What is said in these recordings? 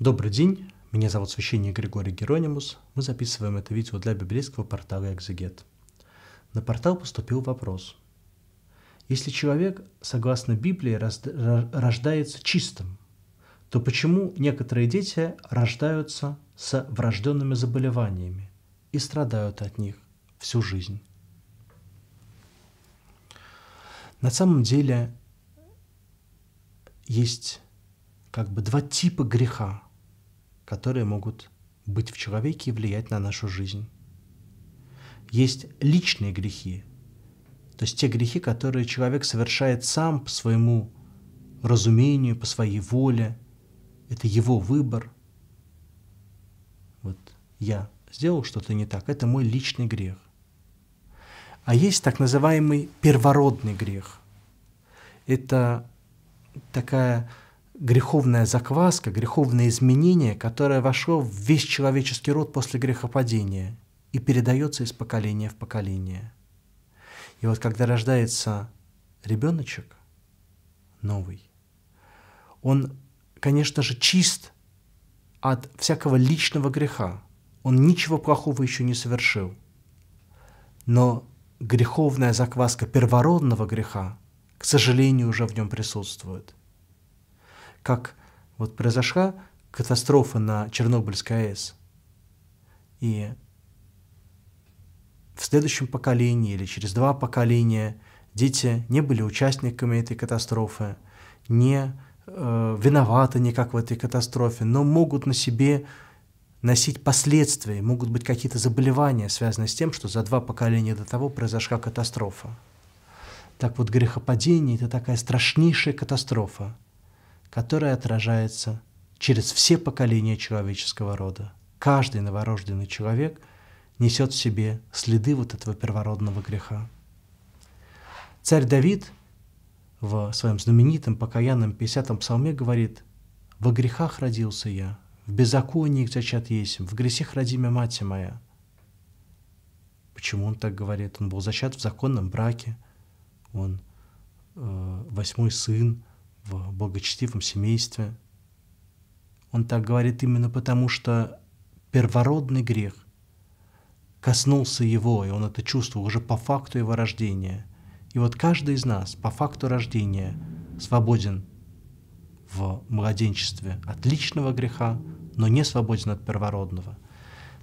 Добрый день, меня зовут священник Григорий Геронимус. Мы записываем это видео для библейского портала «Экзегет». На портал поступил вопрос. Если человек, согласно Библии, рождается чистым, то почему некоторые дети рождаются с врожденными заболеваниями и страдают от них всю жизнь? На самом деле есть как бы два типа греха – которые могут быть в человеке и влиять на нашу жизнь. Есть личные грехи, то есть те грехи, которые человек совершает сам по своему разумению, по своей воле. Это его выбор. Вот я сделал что-то не так, это мой личный грех. А есть так называемый первородный грех. Это такая греховная закваска, греховное изменение, которое вошло в весь человеческий род после грехопадения и передается из поколения в поколение. И вот когда рождается ребеночек новый, он, конечно же, чист от всякого личного греха. Он ничего плохого еще не совершил. Но греховная закваска первородного греха, к сожалению, уже в нем присутствует как вот произошла катастрофа на Чернобыльской АЭС. И в следующем поколении или через два поколения дети не были участниками этой катастрофы, не э, виноваты никак в этой катастрофе, но могут на себе носить последствия, могут быть какие-то заболевания, связанные с тем, что за два поколения до того произошла катастрофа. Так вот, грехопадение – это такая страшнейшая катастрофа – которая отражается через все поколения человеческого рода. Каждый новорожденный человек несет в себе следы вот этого первородного греха. Царь Давид в своем знаменитом покаянном 50-м псалме говорит «Во грехах родился я, в беззаконии их зачат есмь, в грехах родимя мать моя». Почему он так говорит? Он был зачат в законном браке, он э, восьмой сын в благочестивом семействе. Он так говорит именно потому, что первородный грех коснулся его, и он это чувствовал уже по факту его рождения. И вот каждый из нас по факту рождения свободен в младенчестве от личного греха, но не свободен от первородного.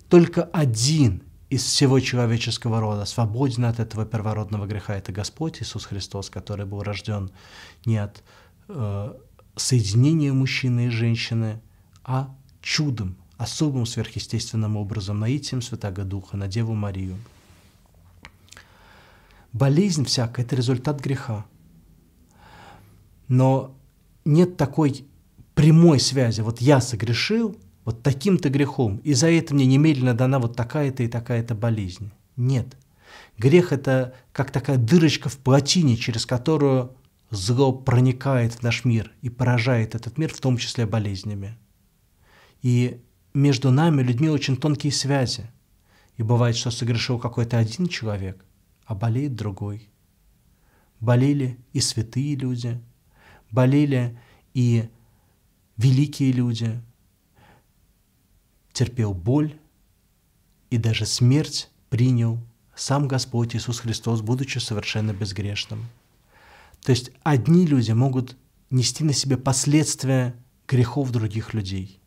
Только один из всего человеческого рода свободен от этого первородного греха – это Господь Иисус Христос, который был рожден не от Э, соединение мужчины и женщины, а чудом, особым сверхъестественным образом, наитием Святаго Духа, на Деву Марию. Болезнь всякая – это результат греха. Но нет такой прямой связи. Вот я согрешил вот таким-то грехом, и за это мне немедленно дана вот такая-то и такая-то болезнь. Нет. Грех – это как такая дырочка в плотине, через которую Зло проникает в наш мир и поражает этот мир, в том числе болезнями. И между нами, людьми, очень тонкие связи. И бывает, что согрешил какой-то один человек, а болеет другой. Болели и святые люди, болели и великие люди. Терпел боль и даже смерть принял сам Господь Иисус Христос, будучи совершенно безгрешным. То есть одни люди могут нести на себе последствия грехов других людей.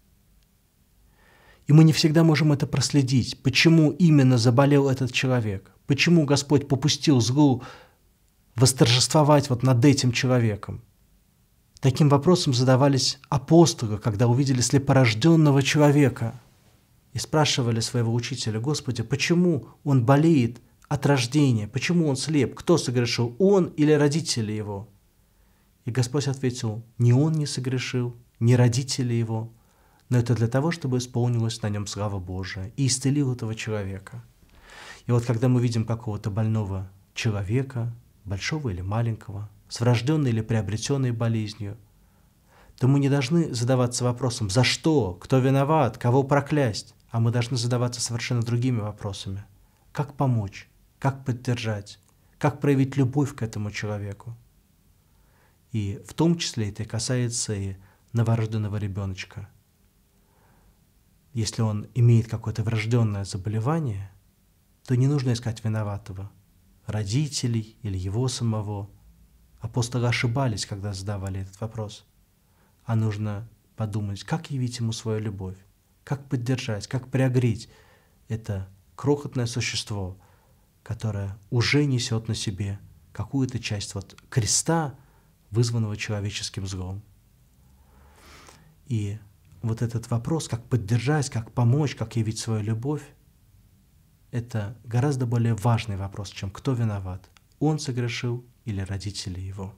И мы не всегда можем это проследить, почему именно заболел этот человек, почему Господь попустил злу восторжествовать вот над этим человеком. Таким вопросом задавались апостолы, когда увидели слепорожденного человека и спрашивали своего учителя, «Господи, почему он болеет от рождения. Почему он слеп? Кто согрешил, он или родители его? И Господь ответил, ни он не согрешил, ни родители его, но это для того, чтобы исполнилась на нем слава Божия и исцелил этого человека. И вот когда мы видим какого-то больного человека, большого или маленького, с врожденной или приобретенной болезнью, то мы не должны задаваться вопросом «За что? Кто виноват? Кого проклясть?» А мы должны задаваться совершенно другими вопросами. Как помочь? как поддержать, как проявить любовь к этому человеку. И в том числе это касается и новорожденного ребеночка. Если он имеет какое-то врожденное заболевание, то не нужно искать виноватого, родителей или его самого. Апостолы ошибались, когда задавали этот вопрос. А нужно подумать, как явить ему свою любовь, как поддержать, как приогреть это крохотное существо – которая уже несет на себе какую-то часть вот креста, вызванного человеческим злом. И вот этот вопрос, как поддержать, как помочь, как явить свою любовь, это гораздо более важный вопрос, чем кто виноват, он согрешил или родители его.